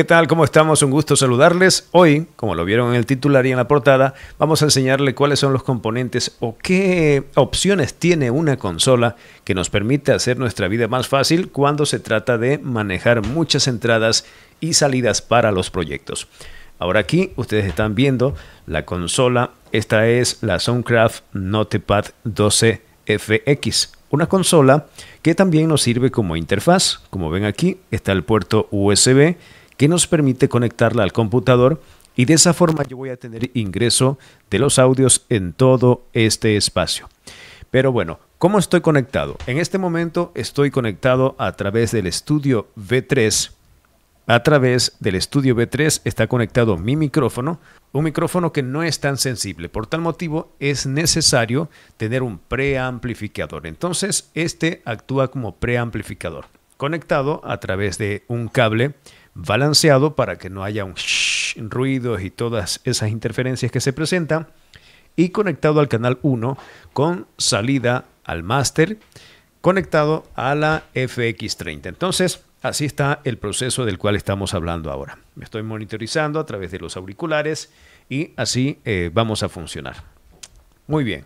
¿Qué tal? ¿Cómo estamos? Un gusto saludarles. Hoy, como lo vieron en el titular y en la portada, vamos a enseñarles cuáles son los componentes o qué opciones tiene una consola que nos permite hacer nuestra vida más fácil cuando se trata de manejar muchas entradas y salidas para los proyectos. Ahora aquí ustedes están viendo la consola. Esta es la Soundcraft Notepad 12 FX, una consola que también nos sirve como interfaz. Como ven aquí, está el puerto USB que nos permite conectarla al computador y de esa forma yo voy a tener ingreso de los audios en todo este espacio. Pero bueno, ¿cómo estoy conectado? En este momento estoy conectado a través del estudio V3. A través del estudio V3 está conectado mi micrófono, un micrófono que no es tan sensible. Por tal motivo es necesario tener un preamplificador. Entonces, este actúa como preamplificador, conectado a través de un cable balanceado para que no haya un ruido ruidos y todas esas interferencias que se presentan y conectado al canal 1 con salida al máster conectado a la FX30. Entonces, así está el proceso del cual estamos hablando ahora. Me estoy monitorizando a través de los auriculares y así eh, vamos a funcionar. Muy bien.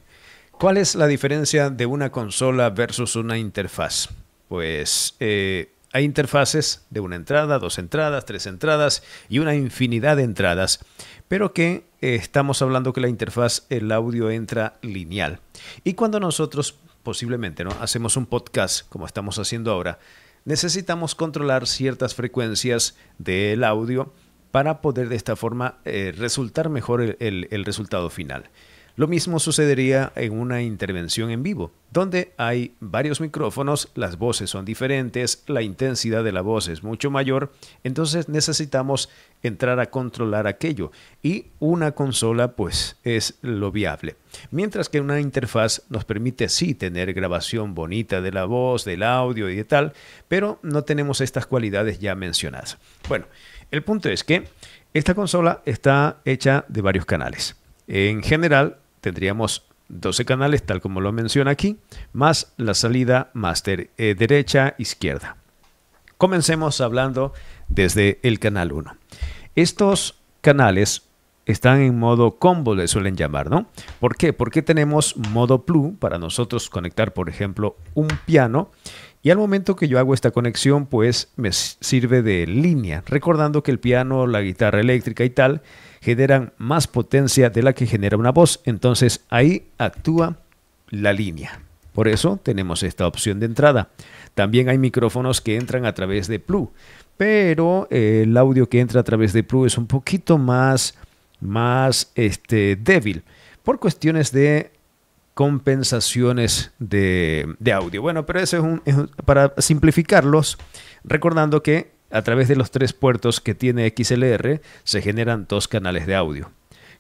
¿Cuál es la diferencia de una consola versus una interfaz? Pues eh, hay interfaces de una entrada, dos entradas, tres entradas y una infinidad de entradas, pero que eh, estamos hablando que la interfaz, el audio entra lineal. Y cuando nosotros posiblemente ¿no? hacemos un podcast, como estamos haciendo ahora, necesitamos controlar ciertas frecuencias del audio para poder de esta forma eh, resultar mejor el resultado final. Lo mismo sucedería en una intervención en vivo, donde hay varios micrófonos, las voces son diferentes, la intensidad de la voz es mucho mayor, entonces necesitamos entrar a controlar aquello y una consola pues es lo viable. Mientras que una interfaz nos permite sí tener grabación bonita de la voz, del audio y de tal, pero no tenemos estas cualidades ya mencionadas. Bueno, el punto es que esta consola está hecha de varios canales. En general, tendríamos 12 canales, tal como lo menciona aquí, más la salida máster eh, derecha, izquierda. Comencemos hablando desde el canal 1. Estos canales están en modo combo, le suelen llamar, ¿no? ¿Por qué? Porque tenemos modo plus para nosotros conectar, por ejemplo, un piano y al momento que yo hago esta conexión, pues me sirve de línea, recordando que el piano, la guitarra eléctrica y tal generan más potencia de la que genera una voz. Entonces ahí actúa la línea. Por eso tenemos esta opción de entrada. También hay micrófonos que entran a través de Plu, pero eh, el audio que entra a través de Plu es un poquito más, más este, débil por cuestiones de compensaciones de, audio. Bueno, pero eso es, un, para simplificarlos, recordando que a través de los tres puertos que tiene XLR se generan dos canales de audio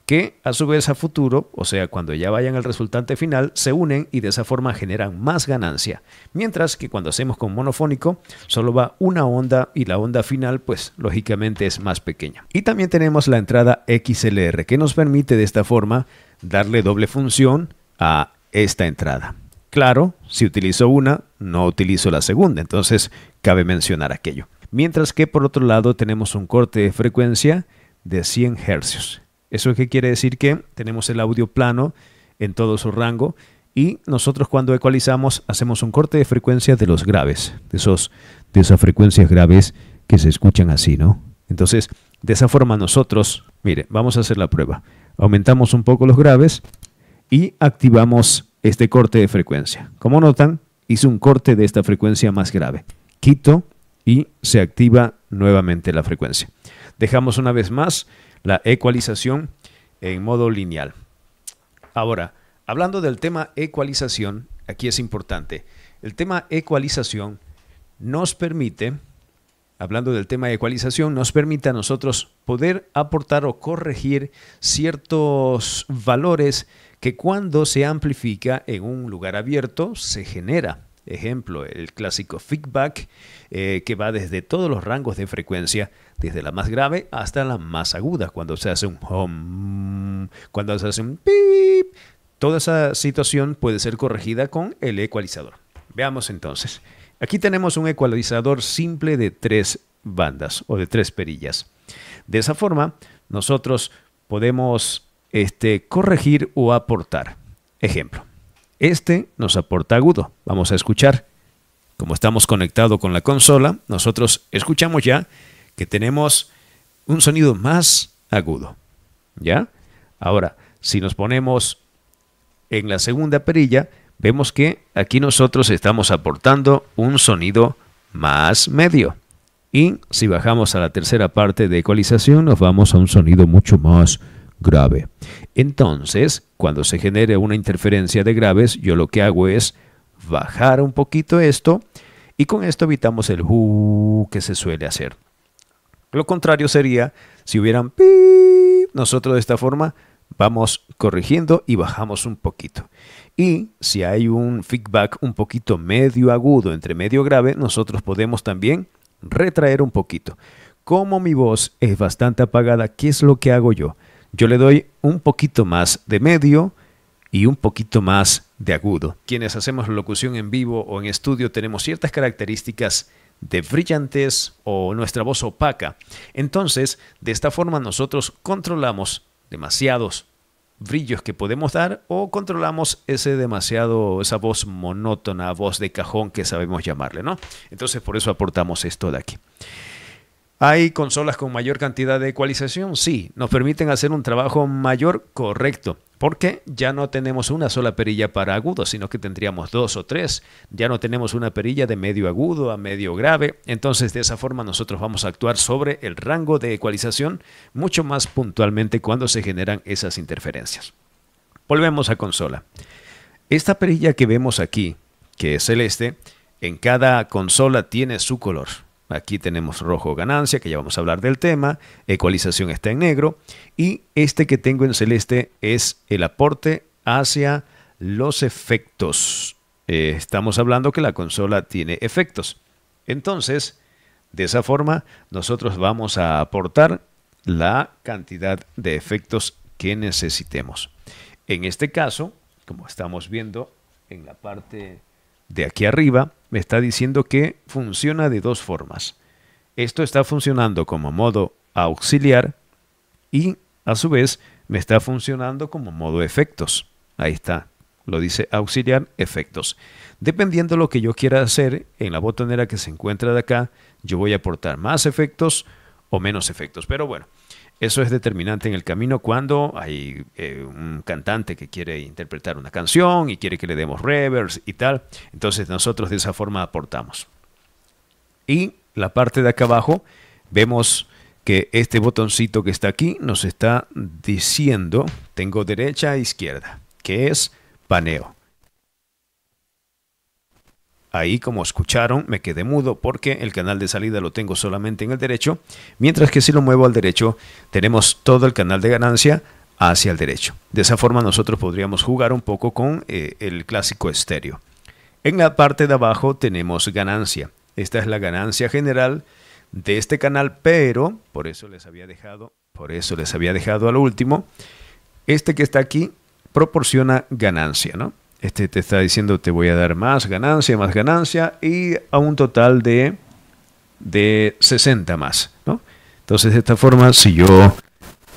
que a su vez a futuro, o sea, cuando ya vayan al resultante final, se unen y de esa forma generan más ganancia. Mientras que cuando hacemos con monofónico, solo va una onda y la onda final, pues lógicamente es más pequeña. Y también tenemos la entrada XLR, que nos permite de esta forma darle doble función a esta entrada. Claro, si utilizo una, no utilizo la segunda, entonces cabe mencionar aquello. Mientras que por otro lado tenemos un corte de frecuencia de 100 Hz. ¿Eso qué quiere decir? Que tenemos el audio plano en todo su rango y nosotros cuando ecualizamos hacemos un corte de frecuencia de los graves, de, esos, de esas frecuencias graves que se escuchan así, ¿no? Entonces, de esa forma nosotros, mire, vamos a hacer la prueba. Aumentamos un poco los graves y activamos este corte de frecuencia. Como notan, hice un corte de esta frecuencia más grave. Quito y se activa nuevamente la frecuencia. Dejamos una vez más la ecualización en modo lineal. Ahora, hablando del tema ecualización, aquí es importante. El tema ecualización nos permite, hablando del tema de ecualización, nos permite a nosotros poder aportar o corregir ciertos valores que cuando se amplifica en un lugar abierto se genera. Ejemplo, el clásico feedback eh, que va desde todos los rangos de frecuencia, desde la más grave hasta la más aguda, cuando se hace un cuando se hace un pip. Toda esa situación puede ser corregida con el ecualizador. Veamos entonces. Aquí tenemos un ecualizador simple de tres bandas o de tres perillas. De esa forma, nosotros podemos este, corregir o aportar. Ejemplo, este nos aporta agudo. Vamos a escuchar. Como estamos conectados con la consola, nosotros escuchamos ya que tenemos un sonido más agudo. ¿Ya? Ahora, si nos ponemos en la segunda perilla, vemos que aquí nosotros estamos aportando un sonido más medio. Y si bajamos a la tercera parte de ecualización, nos vamos a un sonido mucho más grave. Entonces, cuando se genere una interferencia de graves, yo lo que hago es bajar un poquito esto y con esto evitamos el que se suele hacer. Lo contrario sería si hubieran pi, nosotros de esta forma vamos corrigiendo y bajamos un poquito. Y si hay un feedback un poquito medio agudo entre medio grave, nosotros podemos también retraer un poquito. Como mi voz es bastante apagada, ¿qué es lo que hago yo? yo le doy un poquito más de medio y un poquito más de agudo. Quienes hacemos locución en vivo o en estudio tenemos ciertas características de brillantes o nuestra voz opaca. Entonces, de esta forma nosotros controlamos demasiados brillos que podemos dar o controlamos ese demasiado esa voz monótona, voz de cajón que sabemos llamarle, ¿no? Entonces, por eso aportamos esto de aquí. ¿Hay consolas con mayor cantidad de ecualización? Sí, nos permiten hacer un trabajo mayor correcto, porque ya no tenemos una sola perilla para agudo, sino que tendríamos dos o tres. Ya no tenemos una perilla de medio agudo a medio grave, entonces de esa forma nosotros vamos a actuar sobre el rango de ecualización mucho más puntualmente cuando se generan esas interferencias. Volvemos a consola. Esta perilla que vemos aquí, que es celeste, en cada consola tiene su color. Aquí tenemos rojo ganancia, que ya vamos a hablar del tema. Ecualización está en negro. Y este que tengo en celeste es el aporte hacia los efectos. Eh, estamos hablando que la consola tiene efectos. Entonces, de esa forma, nosotros vamos a aportar la cantidad de efectos que necesitemos. En este caso, como estamos viendo en la parte de aquí arriba me está diciendo que funciona de dos formas. Esto está funcionando como modo auxiliar y a su vez me está funcionando como modo efectos. Ahí está, lo dice auxiliar efectos. Dependiendo lo que yo quiera hacer en la botonera que se encuentra de acá, yo voy a aportar más efectos o menos efectos. Pero bueno, eso es determinante en el camino cuando hay eh, un cantante que quiere interpretar una canción y quiere que le demos reverse y tal. Entonces nosotros de esa forma aportamos. Y la parte de acá abajo vemos que este botoncito que está aquí nos está diciendo, tengo derecha e izquierda, que es paneo. Ahí, como escucharon, me quedé mudo porque el canal de salida lo tengo solamente en el derecho, mientras que si lo muevo al derecho, tenemos todo el canal de ganancia hacia el derecho. De esa forma nosotros podríamos jugar un poco con eh, el clásico estéreo. En la parte de abajo tenemos ganancia. Esta es la ganancia general de este canal, pero por eso les había dejado, por eso les había dejado al último. Este que está aquí proporciona ganancia, ¿no? Este te está diciendo te voy a dar más ganancia, más ganancia y a un total de, de 60 más. ¿no? Entonces de esta forma, si yo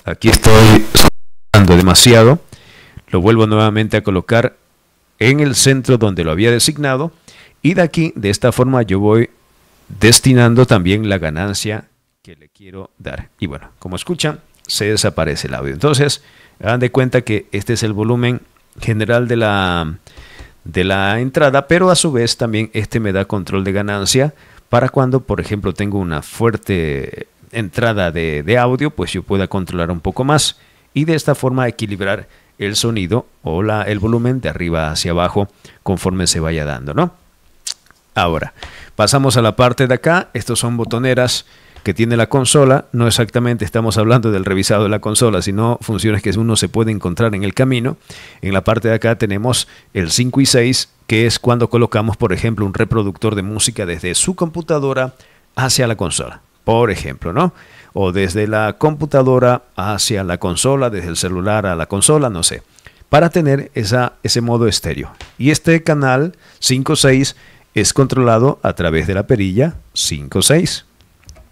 aquí estoy dando demasiado, lo vuelvo nuevamente a colocar en el centro donde lo había designado y de aquí, de esta forma, yo voy destinando también la ganancia que le quiero dar. Y bueno, como escuchan, se desaparece el audio. Entonces, hagan de cuenta que este es el volumen general de la, de la entrada, pero a su vez también este me da control de ganancia para cuando, por ejemplo, tengo una fuerte entrada de, de audio, pues yo pueda controlar un poco más y de esta forma equilibrar el sonido o la, el volumen de arriba hacia abajo conforme se vaya dando, ¿no? Ahora, pasamos a la parte de acá, estos son botoneras que tiene la consola, no exactamente estamos hablando del revisado de la consola, sino funciones que uno se puede encontrar en el camino. En la parte de acá tenemos el 5 y 6, que es cuando colocamos, por ejemplo, un reproductor de música desde su computadora hacia la consola, por ejemplo, ¿no? O desde la computadora hacia la consola, desde el celular a la consola, no sé, para tener esa, ese modo estéreo. Y este canal 5-6 es controlado a través de la perilla 5-6.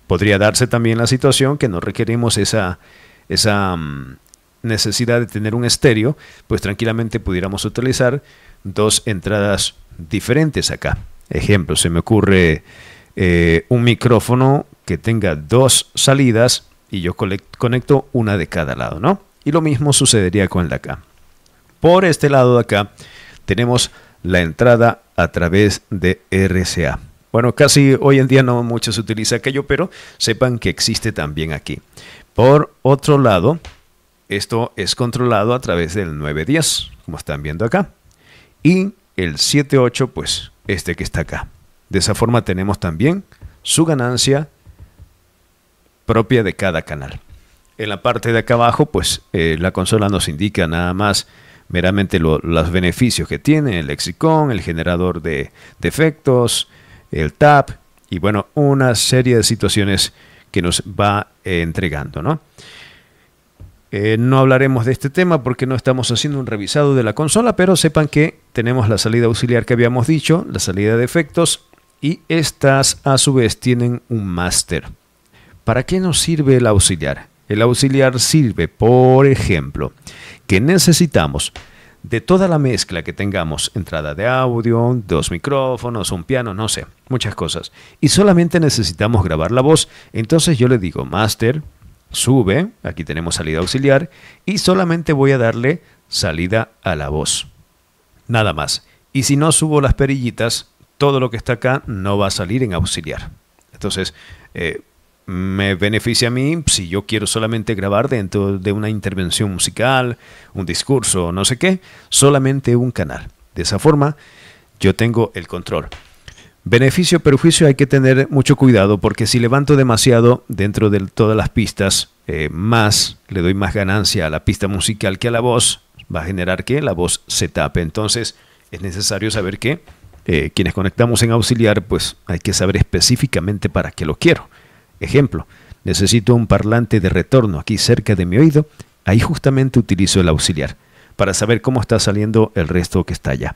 Podría darse también la situación que no requerimos esa, esa mm, necesidad de tener un estéreo, pues tranquilamente pudiéramos utilizar dos entradas diferentes acá. Ejemplo, se me ocurre eh, un micrófono que tenga dos salidas y yo conecto una de cada lado, ¿no? Y lo mismo sucedería con el de acá. Por este lado de acá tenemos la entrada a través de RCA. Bueno, casi hoy en día no muchos se utiliza aquello, pero sepan que existe también aquí. Por otro lado, esto es controlado a través del 910, como están viendo acá. Y el 78, pues este que está acá. De esa forma tenemos también su ganancia propia de cada canal. En la parte de acá abajo, pues eh, la consola nos indica nada más meramente los beneficios que tiene, el lexicón, el generador de defectos, el TAP y bueno, una serie de situaciones que nos va eh, entregando, ¿no? Eh, no hablaremos de este tema porque no estamos haciendo un revisado de la consola, pero sepan que tenemos la salida auxiliar que habíamos dicho, la salida de efectos y estas a su vez tienen un máster. ¿Para qué nos sirve el auxiliar? El auxiliar sirve, por ejemplo, que necesitamos de toda la mezcla que tengamos, entrada de audio, dos micrófonos, un piano, no sé, muchas cosas, y solamente necesitamos grabar la voz, entonces yo le digo master, sube, aquí tenemos salida auxiliar, y solamente voy a darle salida a la voz. Nada más. Y si no subo las perillitas, todo lo que está acá no va a salir en auxiliar. Entonces, eh, me beneficia a mí si yo quiero solamente grabar dentro de una intervención musical, un discurso, no sé qué, solamente un canal. De esa forma, yo tengo el control. Beneficio, perjuicio, hay que tener mucho cuidado porque si levanto demasiado dentro de todas las pistas, eh, más le doy más ganancia a la pista musical que a la voz, va a generar que la voz se tape. Entonces, es necesario saber que eh, quienes conectamos en auxiliar, pues hay que saber específicamente para qué lo quiero. Ejemplo, necesito un parlante de retorno aquí cerca de mi oído, ahí justamente utilizo el auxiliar para saber cómo está saliendo el resto que está allá.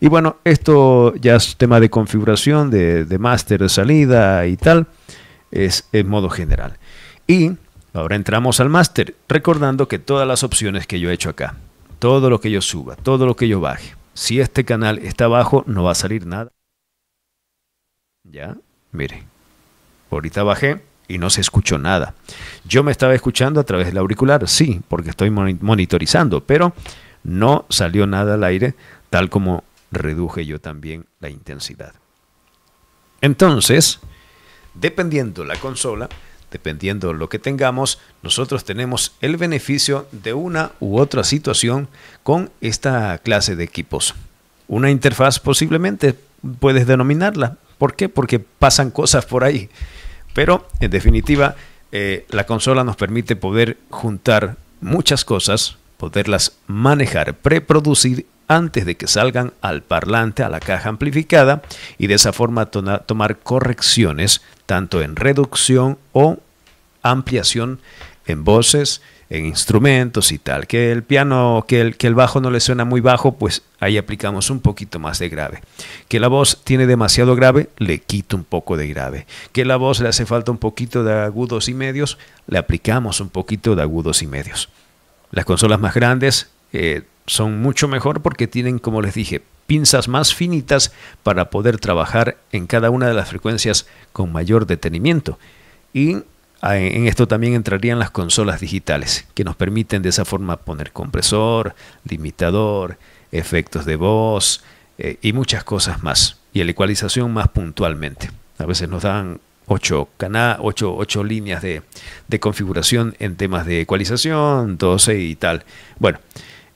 Y bueno, esto ya es tema de configuración, de, máster, de salida y tal, es en modo general. Y ahora entramos al máster, recordando que todas las opciones que yo he hecho acá, todo lo que yo suba, todo lo que yo baje, si este canal está abajo no va a salir nada. Ya, mire, Ahorita bajé y no se escuchó nada. Yo me estaba escuchando a través del auricular, sí, porque estoy monitorizando, pero no salió nada al aire, tal como reduje yo también la intensidad. Entonces, dependiendo la consola, dependiendo lo que tengamos, nosotros tenemos el beneficio de una u otra situación con esta clase de equipos. Una interfaz posiblemente puedes denominarla. ¿Por qué? Porque pasan cosas por ahí. Pero, en definitiva, eh, la consola nos permite poder juntar muchas cosas, poderlas manejar, preproducir antes de que salgan al parlante, a la caja amplificada, y de esa forma tomar correcciones tanto en reducción o ampliación en voces, en instrumentos y tal. Que el piano, que el, que el bajo no le suena muy bajo, pues ahí aplicamos un poquito más de grave. Que la voz tiene demasiado grave, le quito un poco de grave. Que la voz le hace falta un poquito de agudos y medios, le aplicamos un poquito de agudos y medios. Las consolas más grandes eh, son mucho mejor porque tienen, como les dije, pinzas más finitas para poder trabajar en cada una de las frecuencias con mayor detenimiento. Y Ah, en esto también entrarían las consolas digitales, que nos permiten de esa forma poner compresor, limitador, efectos de voz eh, y muchas cosas más. Y la ecualización más puntualmente. A veces nos dan ocho cana líneas de, de, configuración en temas de ecualización, 12 y tal. Bueno,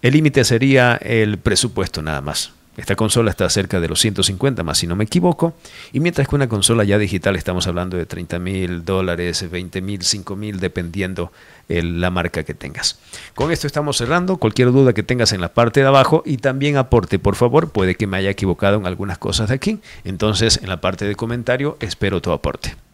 el límite sería el presupuesto nada más. Esta consola está cerca de los 150 más, si no me equivoco. Y mientras que una consola ya digital estamos hablando de 30 mil dólares, 20 mil, 5 mil, dependiendo eh, la marca que tengas. Con esto estamos cerrando. Cualquier duda que tengas en la parte de abajo y también aporte, por favor. Puede que me haya equivocado en algunas cosas de aquí. Entonces, en la parte de comentario, espero tu aporte.